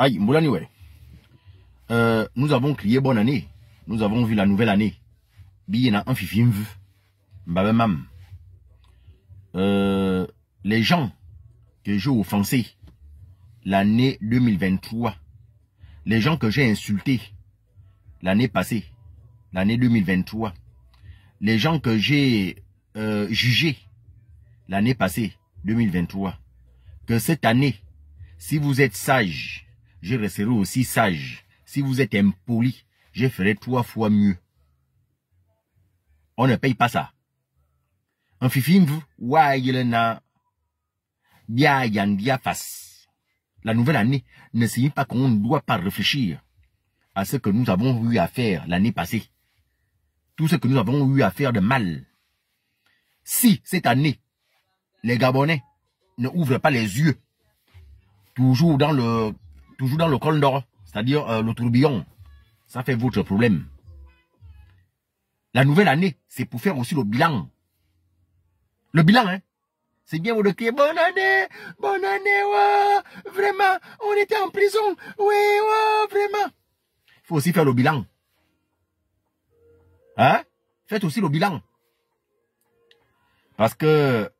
Aïe, Euh, nous avons crié bonne année. Nous avons vu la nouvelle année. Bien en fifimv. mbabemam. mam. Euh, les gens que j'ai offensés l'année 2023, les gens que j'ai insultés l'année passée, l'année 2023, les gens que j'ai euh, jugés l'année passée, 2023, que cette année, si vous êtes sage, je resterai aussi sage. Si vous êtes impoli, je ferai trois fois mieux. On ne paye pas ça. En fifim, La nouvelle année ne signifie pas qu'on ne doit pas réfléchir à ce que nous avons eu à faire l'année passée. Tout ce que nous avons eu à faire de mal. Si cette année, les Gabonais ne ouvrent pas les yeux, toujours dans le toujours dans le col d'or. c'est-à-dire euh, le tourbillon. Ça fait votre problème. La nouvelle année, c'est pour faire aussi le bilan. Le bilan, hein. C'est bien vous de crier bonne année, bonne année, ouais, vraiment, on était en prison, oui, vraiment. Il faut aussi faire le bilan. Hein? Faites aussi le bilan. Parce que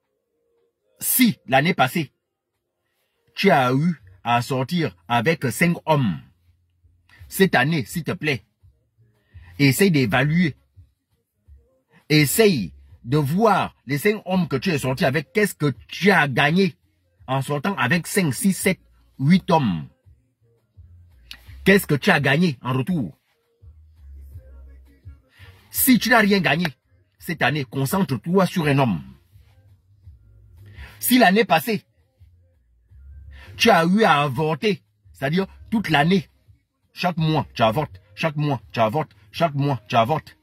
si l'année passée, tu as eu à sortir avec cinq hommes. Cette année, s'il te plaît, essaye d'évaluer. Essaye de voir les cinq hommes que tu es sorti avec, qu'est-ce que tu as gagné en sortant avec 5, 6, 7, 8 hommes. Qu'est-ce que tu as gagné en retour Si tu n'as rien gagné cette année, concentre-toi sur un homme. Si l'année passée, tu as eu à avorter. C'est-à-dire toute l'année. Chaque mois, tu avortes. Chaque mois, tu avortes. Chaque mois, tu avortes.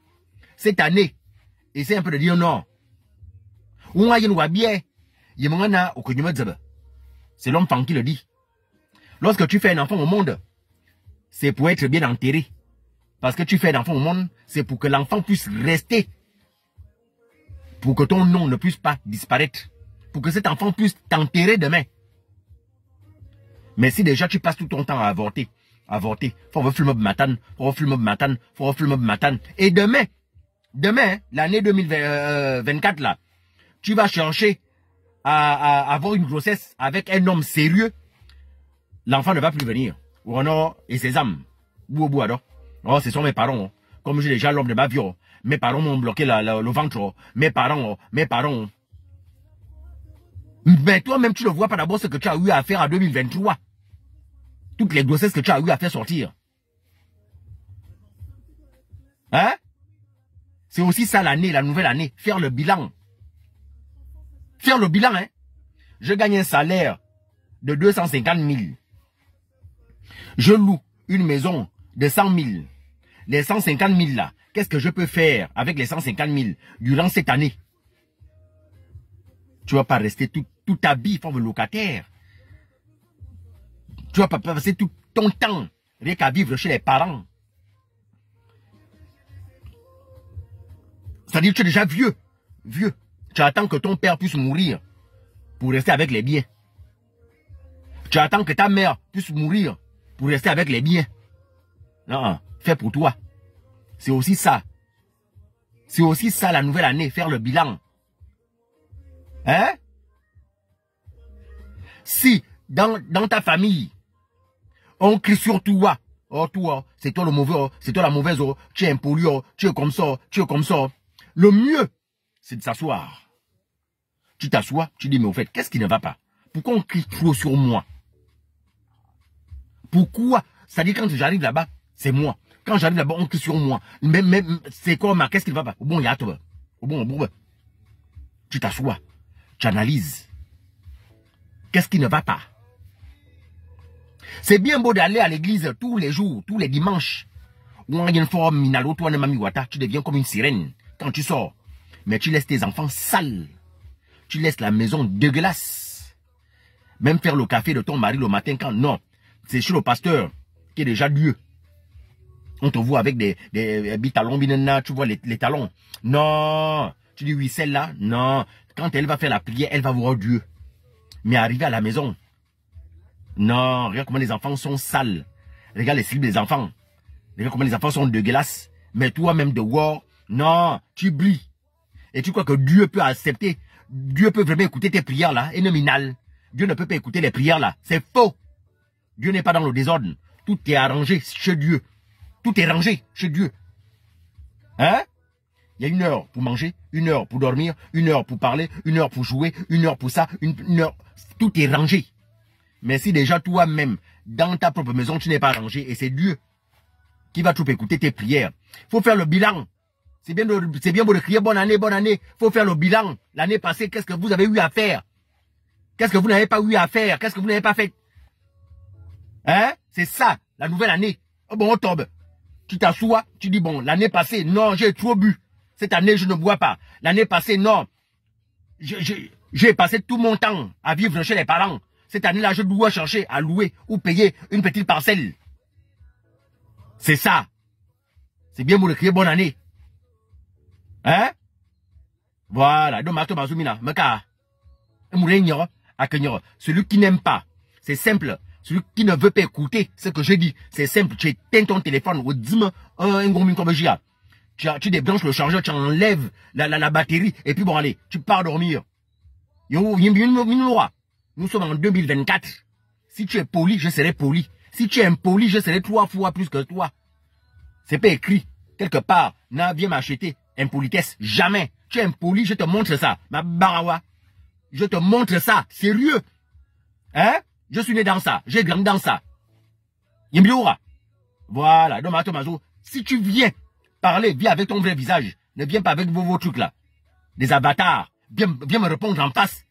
Cette année, essaie un peu de dire non. C'est l'enfant qui le dit. Lorsque tu fais un enfant au monde, c'est pour être bien enterré. Parce que tu fais un enfant au monde, c'est pour que l'enfant puisse rester. Pour que ton nom ne puisse pas disparaître. Pour que cet enfant puisse t'enterrer demain. Mais si déjà tu passes tout ton temps à avorter, avorter, faut de matin... faut de matin... faut de matin... Et demain, demain, l'année 2024 euh, là, tu vas chercher à, avoir une grossesse avec un homme sérieux, l'enfant ne va plus venir. Ou et ses âmes. Ou au bout Oh, ce sont mes parents. Oh. Comme j'ai déjà l'homme de ma vie. Oh. Mes parents m'ont bloqué le ventre. Oh. Mes parents, mes parents. Mais toi-même, tu ne vois pas d'abord ce que tu as eu à faire en 2023. Toutes les grossesses que tu as eu à faire sortir. Hein C'est aussi ça l'année, la nouvelle année. Faire le bilan. Faire le bilan, hein Je gagne un salaire de 250 000. Je loue une maison de 100 000. Les 150 000 là, qu'est-ce que je peux faire avec les 150 000 durant cette année Tu vas pas rester tout habillé vie forme locataire. Tu vas pas passer tout ton temps rien qu'à vivre chez les parents. C'est-à-dire que tu es déjà vieux. Vieux. Tu attends que ton père puisse mourir pour rester avec les biens. Tu attends que ta mère puisse mourir pour rester avec les biens. Non, fais pour toi. C'est aussi ça. C'est aussi ça la nouvelle année, faire le bilan. Hein? Si dans, dans ta famille, on crie sur toi. Oh, toi, c'est toi le mauvais, oh, c'est toi la mauvaise, oh. tu es impoli, oh, tu es comme ça, oh. tu es comme ça. Le mieux, c'est de s'asseoir. Tu t'assois, tu dis, mais au fait, qu'est-ce qui ne va pas Pourquoi on crie trop sur moi Pourquoi Ça dit, quand j'arrive là-bas, c'est moi. Quand j'arrive là-bas, on crie sur moi. Mais, mais c'est quoi, ma, ah, qu'est-ce qui ne va pas Au bon, il y a toi. Au bon, au bon. Tu t'assois, tu analyses. Qu'est-ce qui ne va pas c'est bien beau d'aller à l'église tous les jours, tous les dimanches. Ou en minalo, toi, tu deviens comme une sirène quand tu sors. Mais tu laisses tes enfants sales. Tu laisses la maison dégueulasse. Même faire le café de ton mari le matin quand non. C'est sur le pasteur qui est déjà Dieu. On te voit avec des, des, talons, tu vois les, les, talons. Non. Tu dis oui, celle-là, non. Quand elle va faire la prière, elle va voir Dieu. Mais arriver à la maison, non, regarde comment les enfants sont sales. Regarde les cibles des enfants. Regarde comment les enfants sont dégueulasses. Mais toi-même de war, non, tu oublies. Et tu crois que Dieu peut accepter, Dieu peut vraiment écouter tes prières là, et nominal. Dieu ne peut pas écouter les prières là. C'est faux. Dieu n'est pas dans le désordre. Tout est arrangé chez Dieu. Tout est rangé chez Dieu. Hein? Il y a une heure pour manger, une heure pour dormir, une heure pour parler, une heure pour jouer, une heure pour ça, une heure. Tout est rangé. Mais si déjà toi-même, dans ta propre maison, tu n'es pas rangé, et c'est Dieu qui va tout écouter tes prières. faut faire le bilan. C'est bien, c'est bien beau de crier bonne année, bonne année. faut faire le bilan. L'année passée, qu'est-ce que vous avez eu à faire Qu'est-ce que vous n'avez pas eu à faire Qu'est-ce que vous n'avez pas fait Hein C'est ça, la nouvelle année. Oh bon, Tu t'assois, tu dis, bon, l'année passée, non, j'ai trop bu. Cette année, je ne bois pas. L'année passée, non. J'ai passé tout mon temps à vivre chez les parents. Cette année-là, je dois chercher à louer ou payer une petite parcelle. C'est ça. C'est bien pour le crier bonne année. Hein? Voilà. Celui qui n'aime pas, c'est simple. Celui qui ne veut pas écouter ce que je dis, c'est simple. Tu éteins ton téléphone ou dis-moi un gros tu, tu débranches le chargeur, tu enlèves la, batterie et puis bon allez, tu pars dormir. Nous sommes en 2024. Si tu es poli, je serai poli. Si tu es impoli, je serai trois fois plus que toi. C'est pas écrit. Quelque part, na, viens m'acheter. Impolitesse, jamais. Tu es impoli, je te montre ça. Ma barawa. Je te montre ça. Sérieux. Hein? Je suis né dans ça. J'ai grandi dans ça. Yimbiura. Voilà. Donc, Mazo, si tu viens parler, viens avec ton vrai visage. Ne viens pas avec vos, trucs là. Des avatars. Viens, viens me répondre en face.